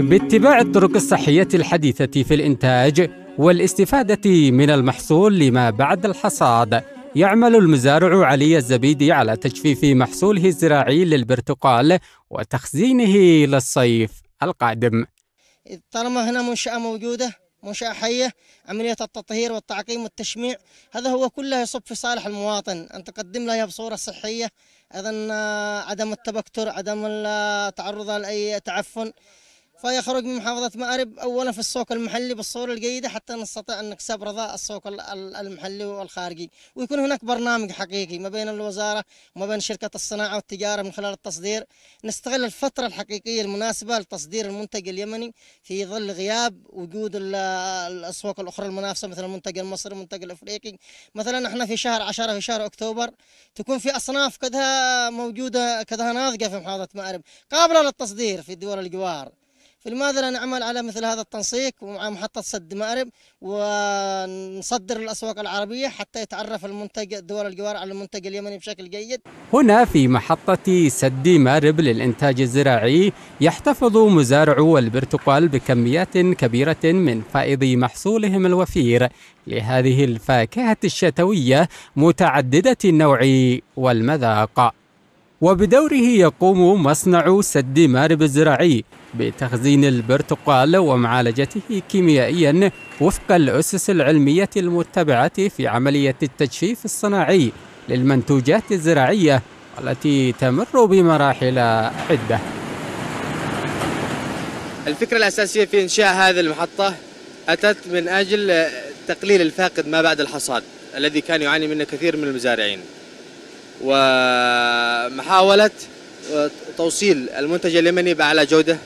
باتباع الطرق الصحية الحديثة في الإنتاج والاستفادة من المحصول لما بعد الحصاد يعمل المزارع علي الزبيدي على تجفيف محصوله الزراعي للبرتقال وتخزينه للصيف القادم طالما هنا منشأة موجودة منشأة حية عملية التطهير والتعقيم والتشميع هذا هو كله يصب في صالح المواطن أن تقدم له بصورة صحية أيضا آه، عدم التبكتر عدم التعرض آه، لأي تعفن فيخرج من محافظة مأرب أولا في السوق المحلي بالصورة الجيدة حتى نستطيع أن نكسب رضا السوق المحلي والخارجي ويكون هناك برنامج حقيقي ما بين الوزارة وما بين شركة الصناعة والتجارة من خلال التصدير نستغل الفترة الحقيقية المناسبة لتصدير المنتج اليمني في ظل غياب وجود الأسواق الأخرى المنافسة مثل المنتج المصري المنتج الأفريقي مثلا احنا في شهر 10 في شهر أكتوبر تكون في أصناف قدها موجودة قدها ناضجة في محافظة مأرب قابلة للتصدير في دول الجوار فلماذا لا نعمل على مثل هذا التنسيق ومع محطة سد مأرب ونصدر الأسواق العربية حتى يتعرف المنتج الدول الجوار على المنتج اليمني بشكل جيد هنا في محطة سد مأرب للإنتاج الزراعي يحتفظ مزارعو البرتقال بكميات كبيرة من فائض محصولهم الوفير لهذه الفاكهة الشتوية متعددة النوع والمذاق وبدوره يقوم مصنع سد مارب الزراعي بتخزين البرتقال ومعالجته كيميائيا وفق الأسس العلمية المتبعة في عملية التجفيف الصناعي للمنتوجات الزراعية التي تمر بمراحل عدة الفكرة الأساسية في إنشاء هذه المحطة أتت من أجل تقليل الفاقد ما بعد الحصاد الذي كان يعاني منه كثير من المزارعين ومحاولة توصيل المنتج اليمني بأعلى جودة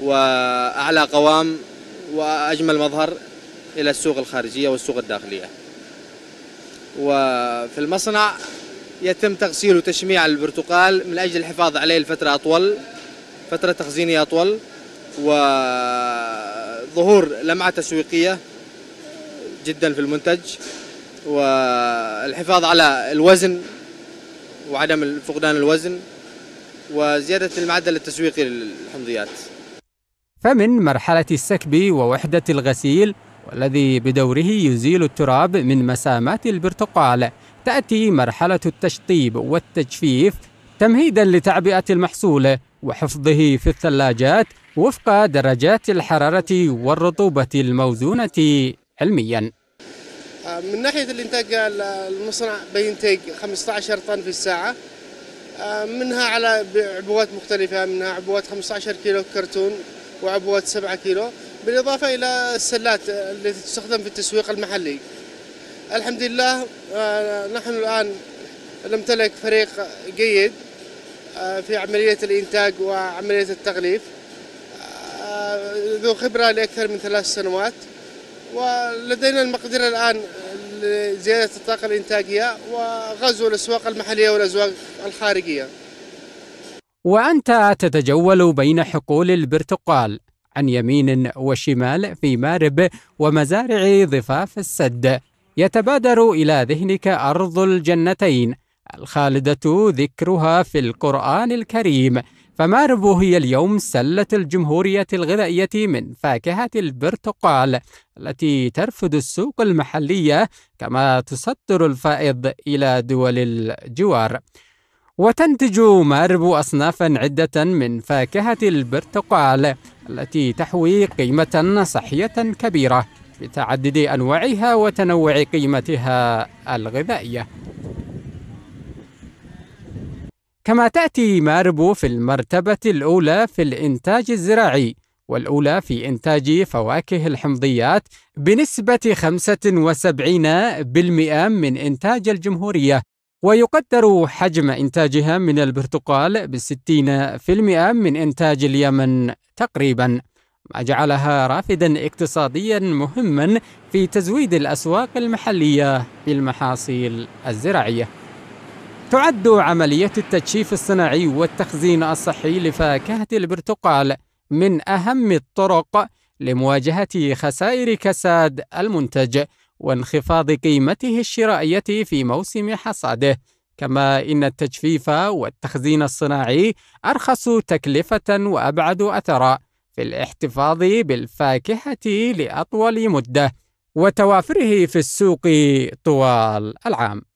وأعلى قوام وأجمل مظهر إلى السوق الخارجية والسوق الداخلية وفي المصنع يتم تغسيل وتشميع البرتقال من أجل الحفاظ عليه لفترة أطول فترة تخزينية أطول وظهور لمعة تسويقية جدا في المنتج والحفاظ على الوزن وعدم فقدان الوزن وزيادة المعدل التسويقي للحمضيات فمن مرحلة السكب ووحدة الغسيل والذي بدوره يزيل التراب من مسامات البرتقال تأتي مرحلة التشطيب والتجفيف تمهيدا لتعبئة المحصول وحفظه في الثلاجات وفق درجات الحرارة والرطوبة الموزونة علميا من ناحية الإنتاج المصنع بينتج 15 طن في الساعة آه، منها على عبوات مختلفة منها عبوات 15 كيلو كرتون وعبوات 7 كيلو بالإضافة إلى السلات التي تستخدم في التسويق المحلي الحمد لله آه، نحن الآن نمتلك فريق جيد آه، في عملية الإنتاج وعملية التغليف آه، ذو خبرة لأكثر من ثلاث سنوات ولدينا المقدرة الآن لزيادة الطاقة الإنتاجية وغزو الأسواق المحلية والأسواق الخارجية وأنت تتجول بين حقول البرتقال عن يمين وشمال في مارب ومزارع ضفاف السد يتبادر إلى ذهنك أرض الجنتين الخالدة ذكرها في القرآن الكريم فمارب هي اليوم سلة الجمهورية الغذائية من فاكهة البرتقال التي ترفد السوق المحلية كما تصدر الفائض إلى دول الجوار وتنتج مأرب أصنافا عدة من فاكهة البرتقال التي تحوي قيمة صحية كبيرة بتعدد أنواعها وتنوع قيمتها الغذائية كما تأتي مارب في المرتبة الأولى في الإنتاج الزراعي والأولى في إنتاج فواكه الحمضيات بنسبة 75% من إنتاج الجمهورية ويقدر حجم إنتاجها من البرتقال بالستين في المئة من إنتاج اليمن تقريبا ما جعلها رافدا اقتصاديا مهما في تزويد الأسواق المحلية بالمحاصيل الزراعية تعد عملية التجشيف الصناعي والتخزين الصحي لفاكهة البرتقال من أهم الطرق لمواجهة خسائر كساد المنتج وانخفاض قيمته الشرائية في موسم حصاده، كما إن التجفيف والتخزين الصناعي أرخص تكلفة وأبعد أثرًا في الاحتفاظ بالفاكهة لأطول مدة، وتوافره في السوق طوال العام.